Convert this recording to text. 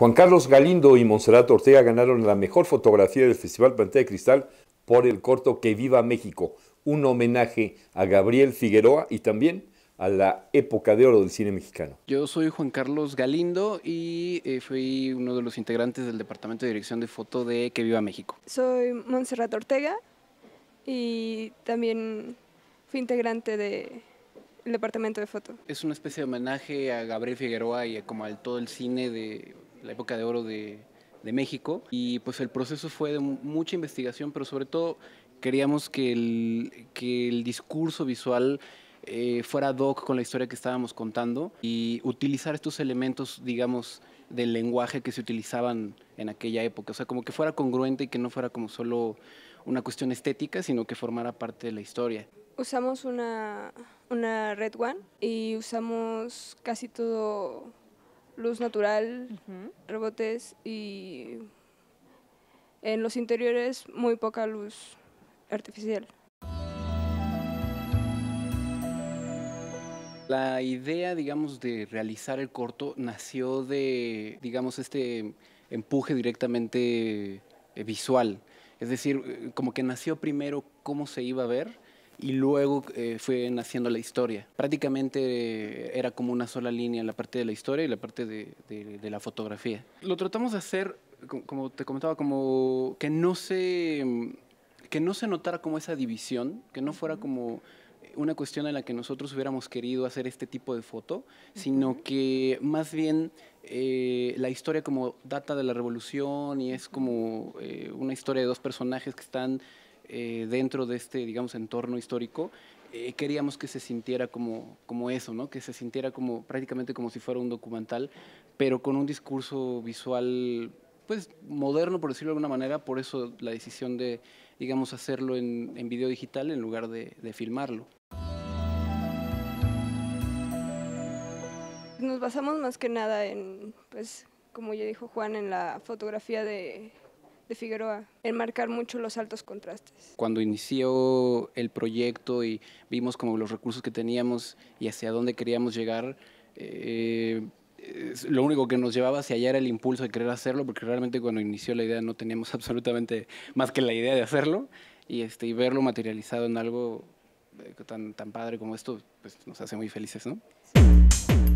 Juan Carlos Galindo y Monserrat Ortega ganaron la mejor fotografía del Festival Pantalla de Cristal por el corto Que Viva México, un homenaje a Gabriel Figueroa y también a la época de oro del cine mexicano. Yo soy Juan Carlos Galindo y eh, fui uno de los integrantes del Departamento de Dirección de Foto de Que Viva México. Soy Monserrat Ortega y también fui integrante del Departamento de Foto. Es una especie de homenaje a Gabriel Figueroa y como al todo el cine de la época de oro de, México. Y pues el proceso fue de mucha investigación, pero sobre todo queríamos que el, que el discurso visual eh, fuera doc con la historia que estábamos contando y utilizar estos elementos, digamos, del lenguaje que se utilizaban en aquella época. O sea, como que fuera congruente y que no fuera como solo una cuestión estética, sino que formara parte de la historia. Usamos una, una Red One y usamos casi todo luz natural, rebotes y en los interiores muy poca luz artificial. La idea, digamos, de realizar el corto nació de, digamos, este empuje directamente eh, visual. Es decir, eh, como que nació primero cómo se iba a ver y luego eh, fue naciendo la historia. Prácticamente eh, era como una sola línea la parte de la historia y la parte de, la fotografía. Lo tratamos de hacer, como te comentaba, como que no se, que no se notara como esa división, que no fuera como una cuestión en la que nosotros hubiéramos querido hacer este tipo de foto, sino que más bien eh, la historia como data de la revolución y es como una historia de dos personajes que están eh, dentro de este, digamos, entorno histórico, eh, queríamos que se sintiera como, como eso, ¿no? que se sintiera como prácticamente como si fuera un documental, pero con un discurso visual pues moderno, por decirlo de alguna manera, por eso la decisión de, digamos, hacerlo en, video digital en lugar de, de filmarlo. Nos basamos más que nada en, pues, como ya dijo Juan, en la fotografía de de Figueroa, en marcar mucho los altos contrastes. Cuando inició el proyecto y vimos como los recursos que teníamos y hacia dónde queríamos llegar, eh, lo único que nos llevaba hacia allá era el impulso de querer hacerlo, porque realmente cuando inició la idea no teníamos absolutamente más que la idea de hacerlo y, este, y verlo materializado en algo eh, tan, tan padre como esto, pues nos hace muy felices, ¿no?